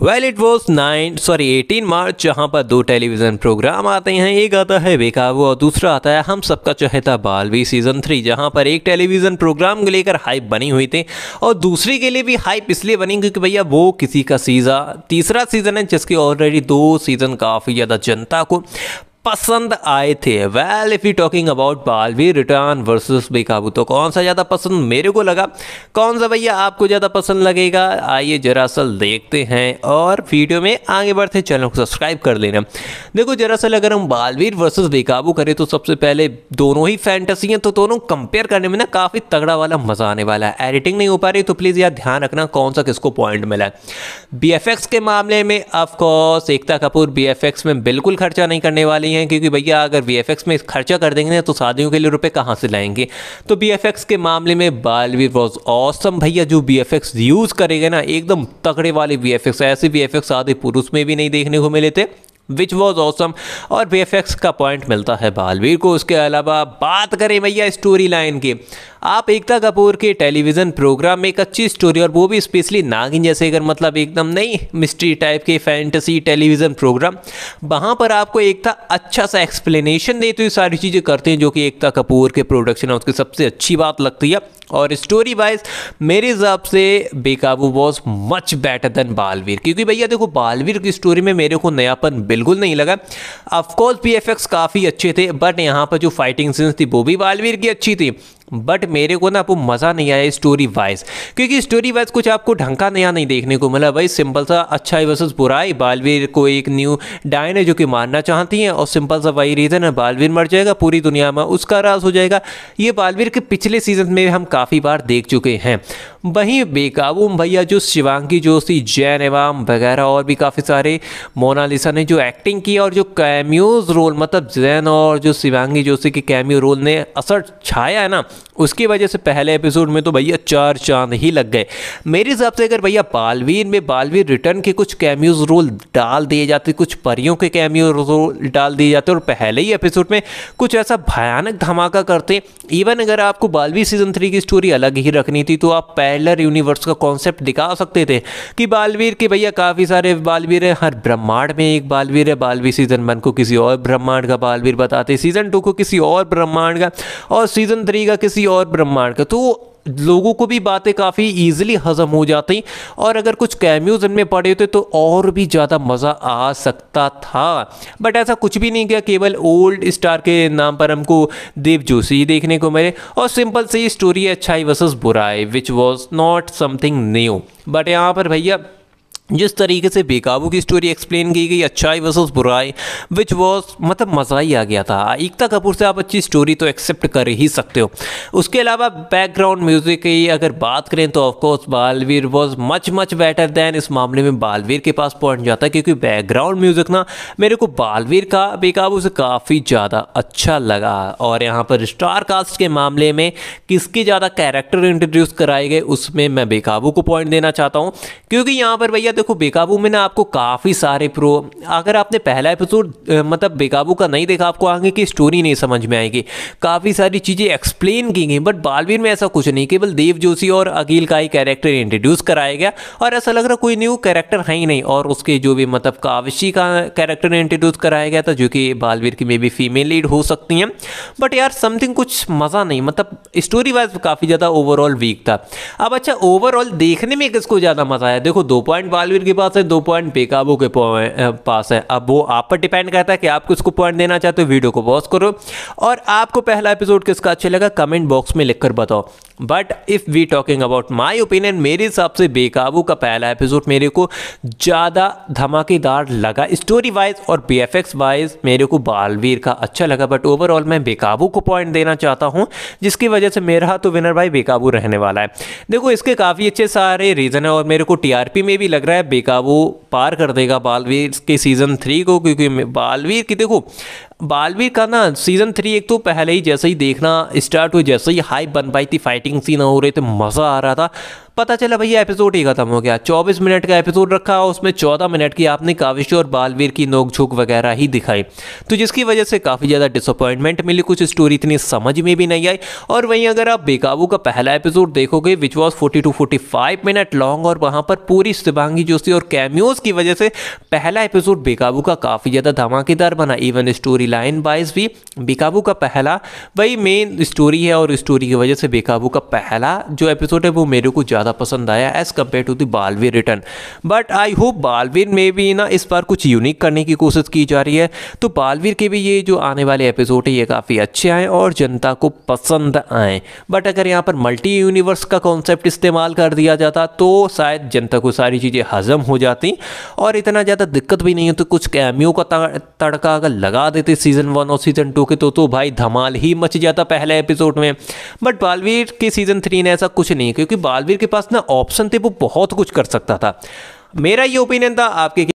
well it was nine sorry eighteen March जहाँ पर दो टेलीविज़न प्रोग्राम आते हैं एक आता है बेकाबू और दूसरा आता है हम सबका चहेता बालवी सीज़न थ्री जहाँ पर एक टेलीविज़न प्रोग्राम को लेकर हाइप बनी हुई थी और दूसरी के लिए भी हाइप इसलिए बनी क्योंकि भैया वो किसी का सीज़ा तीसरा सीज़न है जिसकी ऑलरेडी दो सीज़न काफ़ी ज़्यादा जनता को पसंद आए थे well if you talking about Baalveer return versus Bekaboo तो कौन सा ज़्यादा पसंद मेरे को लगा कौन सा भैया आपको ज़्यादा पसंद लगेगा आइए जरासल देखते हैं और वीडियो में आगे बढ़ते चैनल को सब्सक्राइब कर लेना देखो जरासल अगर हम बालवीर वर्सेस बेकाबू करें तो सबसे पहले दोनों ही फैंटसी हैं तो दोनों कंपेयर करने में ना काफ़ी तगड़ा वाला मज़ा आने वाला है एडिटिंग नहीं हो पा रही तो प्लीज़ यार ध्यान रखना कौन सा किसको पॉइंट मिला है बी के मामले में ऑफकोर्स एकता कपूर बी में बिल्कुल खर्चा नहीं करने वाली रही हैं क्योंकि भैया अगर वी में खर्चा कर देंगे ना तो शादियों के लिए रुपये कहाँ से लाएंगे तो बी के मामले में बालवी वॉज ऑसम भैया जो बी यूज़ करेगा ना एकदम तगड़े वाले वी ऐसे वी आदि पुरुष में भी नहीं देखने को मिले थे विच वॉज ऑसम और बी का पॉइंट मिलता है बालवीर को उसके अलावा बात करें भैया स्टोरी लाइन की आप एकता कपूर के टेलीविज़न प्रोग्राम में एक अच्छी स्टोरी और वो भी स्पेशली नागिन जैसे अगर मतलब एकदम नई मिस्ट्री टाइप के फैंटसी टेलीविज़न प्रोग्राम वहाँ पर आपको एकता अच्छा सा एक्सप्लेनेशन देते हुए सारी चीज़ें करते हैं जो कि एकता कपूर के प्रोडक्शन है उसकी सबसे अच्छी बात लगती है और स्टोरी वाइज मेरे हिसाब से Bekaboo boss much better than Baalveer क्योंकि भैया देखो बालवीर की स्टोरी में मेरे को नयापन बिल्कुल नहीं लगा ऑफकोर्स पी काफ़ी अच्छे थे बट यहाँ पर जो फाइटिंग सीन्स थी वो भी बालवीर की अच्छी थी बट मेरे को ना आपको मज़ा नहीं आया स्टोरी वाइज क्योंकि स्टोरी वाइज कुछ आपको ढंग का नया नहीं देखने को मिला भाई सिंपल सा ही वर्सेस बुराई बालवीर को एक न्यू डायन है जो कि मारना चाहती हैं और सिंपल सा वही रीज़न है बालवीर मर जाएगा पूरी दुनिया में उसका राज हो जाएगा ये बालवीर के पिछले सीजन में हम काफ़ी बार देख चुके हैं वहीं बेकाबूम भैया जो शिवांगी जोशी जैन एवं वगैरह और भी काफ़ी सारे मोनालिसा ने जो एक्टिंग की और जो कैम्यूज रोल मतलब जैन और जो शिवांगी जोशी के कैम्यू रोल ने असर छाया है ना उसकी वजह से पहले एपिसोड में तो भैया चार चांद ही लग गए मेरे हिसाब से अगर भैया बालवीर में बालवीर रिटर्न के कुछ कैम्यूज रोल डाल दिए जाते कुछ परियों के कैम्यू रोल डाल दिए जाते और पहले ही एपिसोड में कुछ ऐसा भयानक धमाका करते इवन अगर आपको बालवीर सीजन थ्री की स्टोरी अलग ही रखनी थी तो आप पहले पैरलर यूनिवर्स का कॉन्सेप्ट दिखा सकते थे कि बालवीर के भैया काफ़ी सारे बालवीर हैं हर ब्रह्मांड में एक बालवीर है बालवीर सीज़न वन को किसी और ब्रह्मांड का बालवीर बताते सीज़न टू को किसी और ब्रह्मांड का और सीज़न थ्री का किसी और ब्रह्मांड का तो लोगों को भी बातें काफ़ी ईजिली हजम हो जाती और अगर कुछ कैम्यूज़ इनमें पड़े होते तो और भी ज़्यादा मज़ा आ सकता था बट ऐसा कुछ भी नहीं गया केवल ओल्ड स्टार के नाम पर हमको देव जोशी देखने को मिले और सिंपल सी स्टोरी है अच्छाई वर्सेस बुराई which was not something new but यहाँ पर भैया जिस तरीके से बेकाबू की स्टोरी एक्सप्लेन की गई अच्छाई वर्सेस बुराई विच वॉज मतलब मज़ा ही आ गया था एकता कपूर से आप अच्छी स्टोरी तो एक्सेप्ट कर ही सकते हो उसके अलावा बैकग्राउंड म्यूज़िक की अगर बात करें तो of course Baalveer was much much better than इस मामले में बालवीर के पास पहुँच जाता है क्योंकि बैकग्राउंड म्यूज़िक ना मेरे को बालवीर का बेकाबू से काफ़ी ज़्यादा अच्छा लगा और यहाँ पर स्टार कास्ट के मामले में किसके ज़्यादा कैरेक्टर इंट्रोड्यूस कराए गए उसमें मैं बेकाबू को पॉइंट देना चाहता हूँ क्योंकि यहाँ पर भैया गया देखो बेकाबू में ना आपको काफ़ी सारे प्रो अगर आपने पहला एपिसोड मतलब बेकाबू का नहीं देखा आपको आगे की स्टोरी नहीं समझ में आएगी काफ़ी सारी चीज़ें एक्सप्लेन की गई बट बालवीर में ऐसा कुछ नहीं केवल देव जोशी और अकील का ही कैरेक्टर इंट्रोड्यूस कराया गया और ऐसा लग रहा कोई न्यू कैरेक्टर है ही नहीं और उसके जो भी मतलब काविशी का कैरेक्टर इंट्रोड्यूस कराया गया था जो कि बालवीर की मे बी फीमेल लीड हो सकती हैं बट यार समथिंग कुछ मज़ा नहीं मतलब स्टोरी वाइज काफ़ी ज़्यादा ओवरऑल वीक था अब अच्छा ओवरऑल देखने में किसको ज़्यादा मज़ा आया देखो दो पॉइंट बालवीर के पास है दो पॉइंट बेकाबू के पास है अब वो आप पर डिपेंड करता है कि आप किसको पॉइंट देना चाहते हो वीडियो को पॉज करो और आपको पहला एपिसोड किसका अच्छा लगा कमेंट बॉक्स में लिखकर बताओ but if we talking about my opinion मेरे हिसाब से बेकाबू का पहला एपिसोड मेरे को ज़्यादा धमाकेदार लगा स्टोरी वाइज और बी एफ एक्स वाइज मेरे को बालवीर का अच्छा लगा बट ओवरऑल मैं बेकाबू को पॉइंट देना चाहता हूँ जिसकी वजह से मेरा तो विनर भाई बेकाबू रहने वाला है देखो इसके काफ़ी अच्छे सारे रीज़न है और मेरे को टी आर पी में भी लग रहा रहा है बेकाबू पार कर देगा बालवीर के सीज़न थ्री को क्योंकि बालवीर की देखो बालवीर का ना सीजन थ्री एक तो पहले ही जैसे ही देखना स्टार्ट हुई जैसे ही हाइप बन पाई थी फाइटिंग सीन हो रहे थे मज़ा आ रहा था पता चला भैया एपिसोड ही खत्म हो गया 24 मिनट का एपिसोड रखा उसमें 14 मिनट की आपने काविश और बालवीर की नोकझोंक वगैरह ही दिखाई तो जिसकी वजह से काफ़ी ज़्यादा डिसअपॉइंटमेंट मिली कुछ स्टोरी इतनी समझ में भी नहीं आई और वहीं अगर आप बेकाबू का पहला एपिसोड देखोगे which was forty two forty five minute long और वहाँ पर पूरी शिवांगी जोशी और कैम्यूज़ की वजह से पहला एपिसोड बेकाबू का काफ़ी ज़्यादा धमाकेदार बना इवन स्टोरी लाइन वाइज भी बेकाबू का पहला वही मेन स्टोरी है और स्टोरी की वजह से बेकाबू का पहला जो एपिसोड है वो मेरे को ज़्यादा पसंद आया as compare to the Baalveer return but I hope Baalveer में भी ना इस बार कुछ यूनिक करने की कोशिश की जा रही है तो बालवीर के भी ये जो आने वाले एपिसोड है ये काफ़ी अच्छे आएँ और जनता को पसंद आएँ बट अगर यहाँ पर मल्टी यूनिवर्स का कॉन्सेप्ट इस्तेमाल कर दिया जाता तो शायद जनता को सारी चीज़ें हजम हो जाती और इतना ज़्यादा दिक्कत भी नहीं होती तो कुछ कैमियों का तड़का अगर लगा देते थे सीज़न वन और सीज़न टू के तो तो भाई धमाल ही मच जाता पहले एपिसोड में बट बालवीर के सीज़न थ्री ने ऐसा कुछ नहीं क्योंकि बालवीर के पास ना ऑप्शन थे वो बहुत कुछ कर सकता था मेरा ये ओपिनियन था आपके